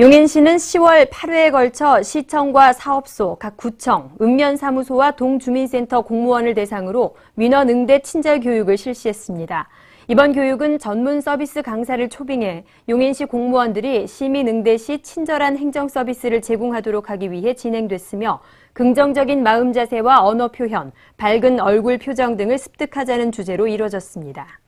용인시는 10월 8회에 걸쳐 시청과 사업소, 각 구청, 읍면사무소와 동주민센터 공무원을 대상으로 민원 응대 친절 교육을 실시했습니다. 이번 교육은 전문 서비스 강사를 초빙해 용인시 공무원들이 시민 응대 시 친절한 행정 서비스를 제공하도록 하기 위해 진행됐으며 긍정적인 마음 자세와 언어 표현, 밝은 얼굴 표정 등을 습득하자는 주제로 이뤄졌습니다.